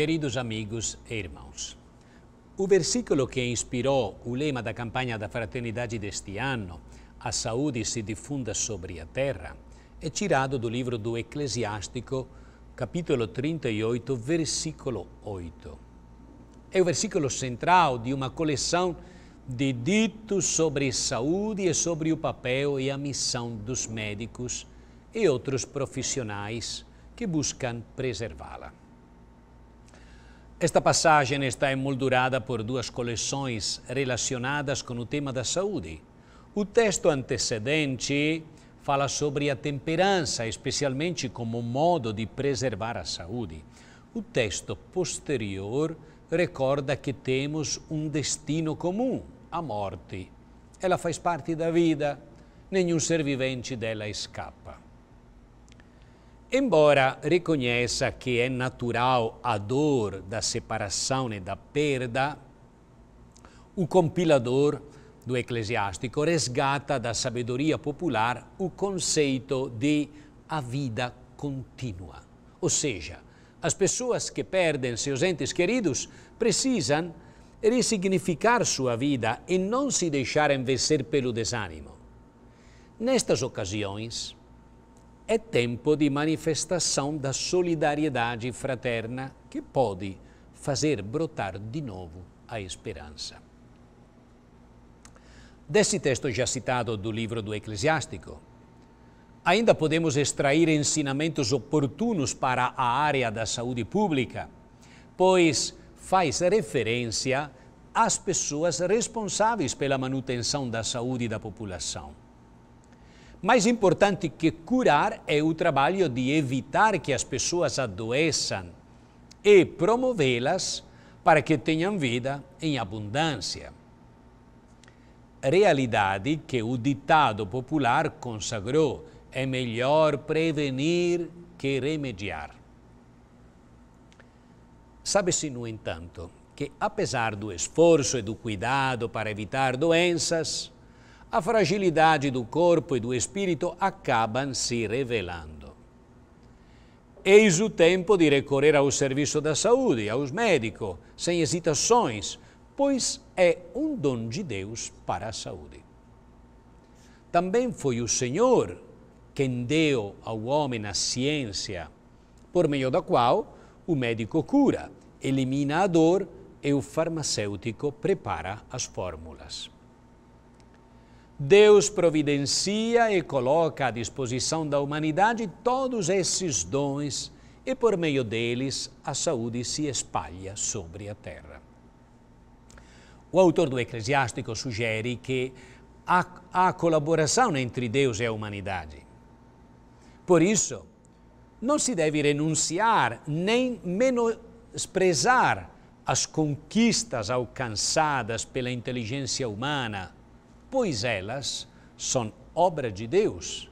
Queridos amigos e irmãos, o versículo que inspirou o lema da campanha da fraternidade deste ano, A Saúde se difunda sobre a Terra, é tirado do livro do Eclesiástico, capítulo 38, versículo 8. É o versículo central de uma coleção de ditos sobre saúde e sobre o papel e a missão dos médicos e outros profissionais que buscam preservá-la. Esta passagem está emoldurada por duas coleções relacionadas com o tema da saúde. O texto antecedente fala sobre a temperança, especialmente como modo de preservar a saúde. O texto posterior recorda que temos um destino comum, a morte. Ela faz parte da vida, nenhum ser vivente dela escapa. Embora reconheça que é natural a dor da separação e da perda, o compilador do Eclesiástico resgata da sabedoria popular o conceito de a vida contínua. Ou seja, as pessoas que perdem seus entes queridos precisam ressignificar sua vida e não se deixarem vencer pelo desânimo. Nestas ocasiões, é tempo de manifestação da solidariedade fraterna que pode fazer brotar de novo a esperança. Desse texto já citado do livro do Eclesiástico, ainda podemos extrair ensinamentos oportunos para a área da saúde pública, pois faz referência às pessoas responsáveis pela manutenção da saúde da população. Mais importante que curar é o trabalho de evitar que as pessoas adoeçam e promovê-las para que tenham vida em abundância. Realidade que o ditado popular consagrou: é melhor prevenir que remediar. Sabe-se, no entanto, que apesar do esforço e do cuidado para evitar doenças, a fragilidade do corpo e do espírito acabam se revelando. Eis o tempo de recorrer ao serviço da saúde, aos médicos, sem hesitações, pois é um dom de Deus para a saúde. Também foi o Senhor quem deu ao homem a ciência, por meio da qual o médico cura, elimina a dor e o farmacêutico prepara as fórmulas. Deus providencia e coloca à disposição da humanidade todos esses dons e, por meio deles, a saúde se espalha sobre a terra. O autor do Eclesiástico sugere que há, há colaboração entre Deus e a humanidade. Por isso, não se deve renunciar nem menosprezar as conquistas alcançadas pela inteligência humana pois elas são obra de Deus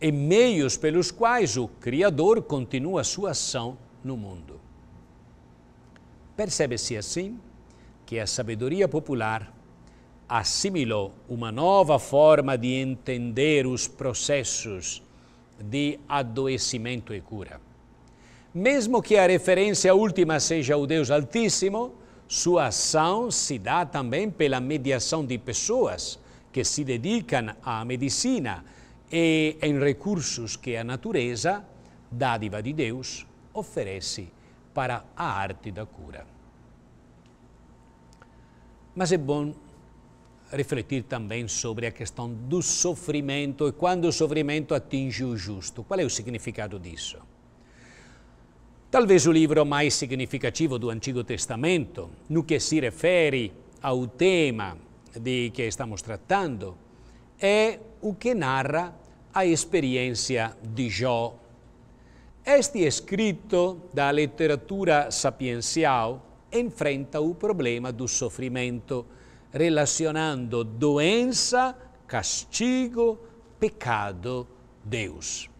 e meios pelos quais o Criador continua sua ação no mundo. Percebe-se assim que a sabedoria popular assimilou uma nova forma de entender os processos de adoecimento e cura. Mesmo que a referência última seja o Deus Altíssimo, sua ação se dá também pela mediação de pessoas que se dedicam à medicina e em recursos que a natureza, dádiva de Deus, oferece para a arte da cura. Mas é bom refletir também sobre a questão do sofrimento e quando o sofrimento atinge o justo. Qual é o significado disso? Talvez o livro mais significativo do Antigo Testamento, no que se refere ao tema de que estamos tratando, é o que narra a experiência de Jó. Este escrito da literatura sapiencial enfrenta o problema do sofrimento, relacionando doença, castigo, pecado, Deus.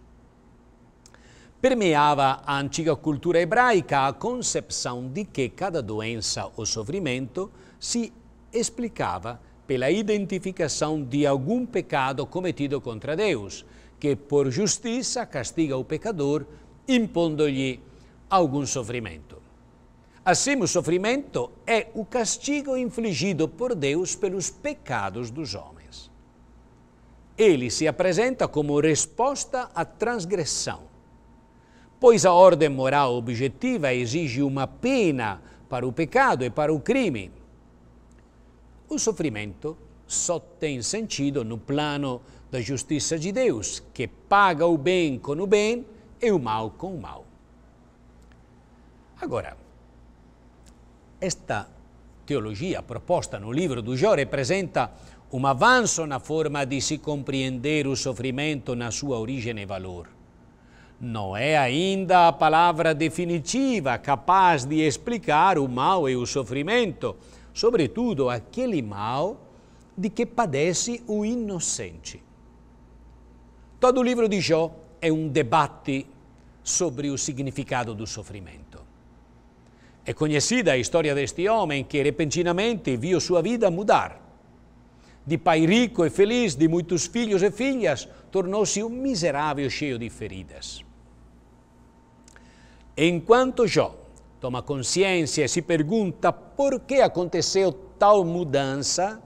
Permeava a antiga cultura hebraica a concepção de que cada doença ou sofrimento se explicava pela identificação de algum pecado cometido contra Deus, que por justiça castiga o pecador, impondo-lhe algum sofrimento. Assim, o sofrimento é o castigo infligido por Deus pelos pecados dos homens. Ele se apresenta como resposta à transgressão pois a ordem moral objetiva exige uma pena para o pecado e para o crime. O sofrimento só tem sentido no plano da justiça de Deus, que paga o bem com o bem e o mal com o mal. Agora, esta teologia proposta no livro do Jó representa um avanço na forma de se compreender o sofrimento na sua origem e valor não é ainda a palavra definitiva capaz de explicar o mal e o sofrimento, sobretudo aquele mal de que padece o inocente. Todo o livro de Jó é um debate sobre o significado do sofrimento. É conhecida a história deste homem que repentinamente viu sua vida mudar. De pai rico e feliz, de muitos filhos e filhas, tornou-se um miserável cheio de feridas. Enquanto Jó toma consciência e se pergunta por que aconteceu tal mudança,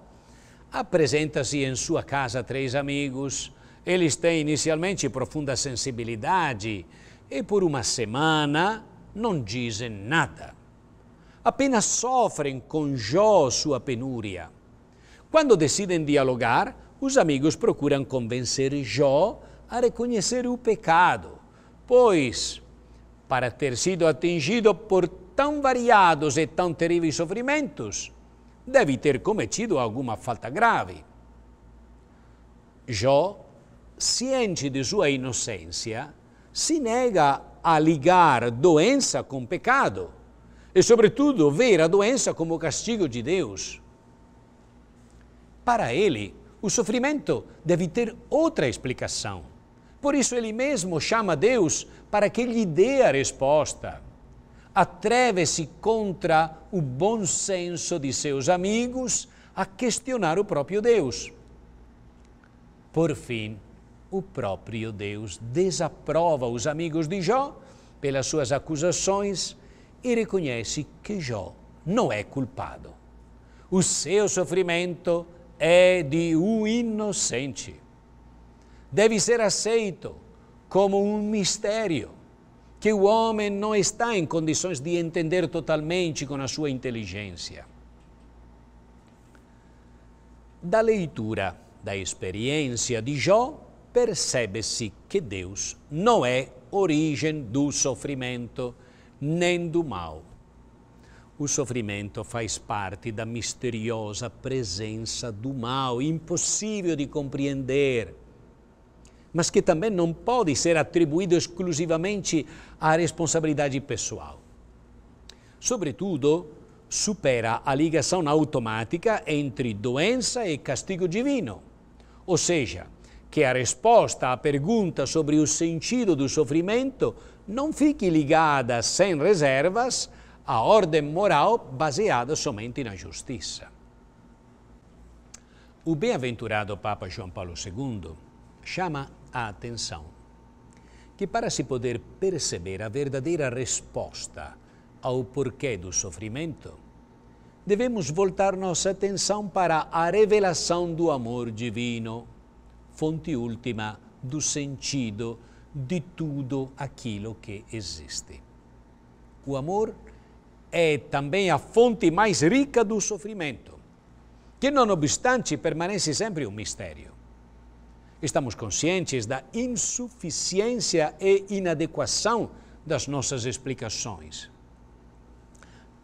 apresenta-se em sua casa três amigos. Eles têm inicialmente profunda sensibilidade e por uma semana não dizem nada. Apenas sofrem com Jó sua penúria. Quando decidem dialogar, os amigos procuram convencer Jó a reconhecer o pecado, pois para ter sido atingido por tão variados e tão terríveis sofrimentos, deve ter cometido alguma falta grave. Jó, ciente de sua inocência, se nega a ligar doença com pecado e, sobretudo, ver a doença como castigo de Deus. Para ele, o sofrimento deve ter outra explicação. Por isso, ele mesmo chama Deus para que lhe dê a resposta. Atreve-se contra o bom senso de seus amigos a questionar o próprio Deus. Por fim, o próprio Deus desaprova os amigos de Jó pelas suas acusações e reconhece que Jó não é culpado. O seu sofrimento é de um inocente. Deve ser aceito como um mistério que o homem não está em condições de entender totalmente com a sua inteligência. Da leitura, da experiência de Jó, percebe-se que Deus não é origem do sofrimento nem do mal. O sofrimento faz parte da misteriosa presença do mal, impossível de compreender mas que também não pode ser atribuído exclusivamente à responsabilidade pessoal. Sobretudo, supera a ligação automática entre doença e castigo divino, ou seja, que a resposta à pergunta sobre o sentido do sofrimento não fique ligada sem reservas à ordem moral baseada somente na justiça. O bem-aventurado Papa João Paulo II chama a atenção. Que para se poder perceber a verdadeira resposta ao porquê do sofrimento, devemos voltar nossa atenção para a revelação do amor divino, fonte última do sentido de tudo aquilo que existe. O amor é também a fonte mais rica do sofrimento, que, não obstante, permanece sempre um mistério. Estamos conscientes da insuficiência e inadequação das nossas explicações.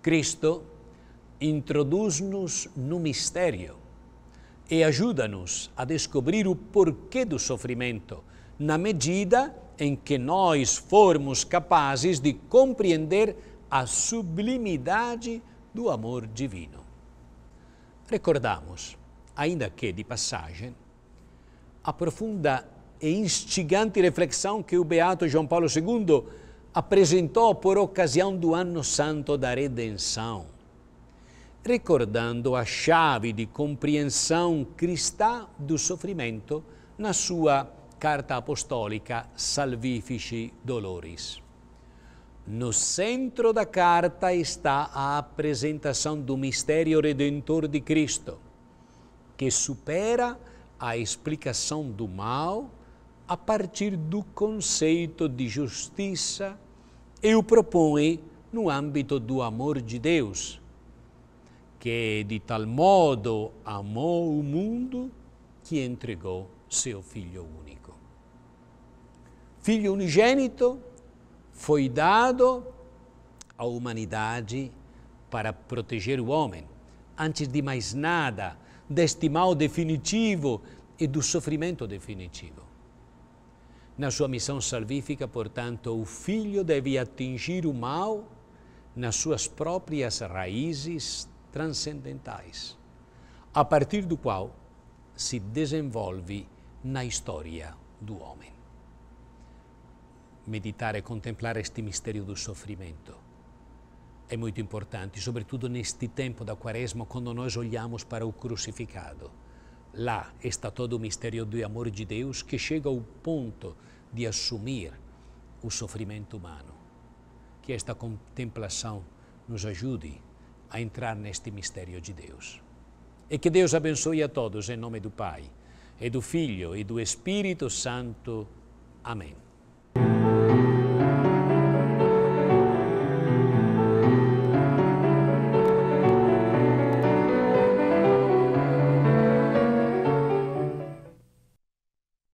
Cristo introduz-nos no mistério e ajuda-nos a descobrir o porquê do sofrimento, na medida em que nós formos capazes de compreender a sublimidade do amor divino. Recordamos, ainda que de passagem, a profunda e instigante reflexão que o Beato João Paulo II apresentou por ocasião do Ano Santo da Redenção, recordando a chave de compreensão cristã do sofrimento na sua Carta Apostólica Salvifici Doloris. No centro da carta está a apresentação do mistério redentor de Cristo, que supera a a explicação do mal a partir do conceito de justiça e o propõe no âmbito do amor de Deus, que de tal modo amou o mundo que entregou seu Filho único. Filho unigênito foi dado à humanidade para proteger o homem. Antes de mais nada, deste mal definitivo e do sofrimento definitivo. Na sua missão salvífica, portanto, o Filho deve atingir o mal nas suas próprias raízes transcendentais, a partir do qual se desenvolve na história do homem. Meditar e é contemplar este mistério do sofrimento é muito importante, sobretudo neste tempo da Quaresma, quando nós olhamos para o crucificado. Lá está todo o mistério do amor de Deus que chega ao ponto de assumir o sofrimento humano. Que esta contemplação nos ajude a entrar neste mistério de Deus. E que Deus abençoe a todos, em nome do Pai, e do Filho e do Espírito Santo. Amém.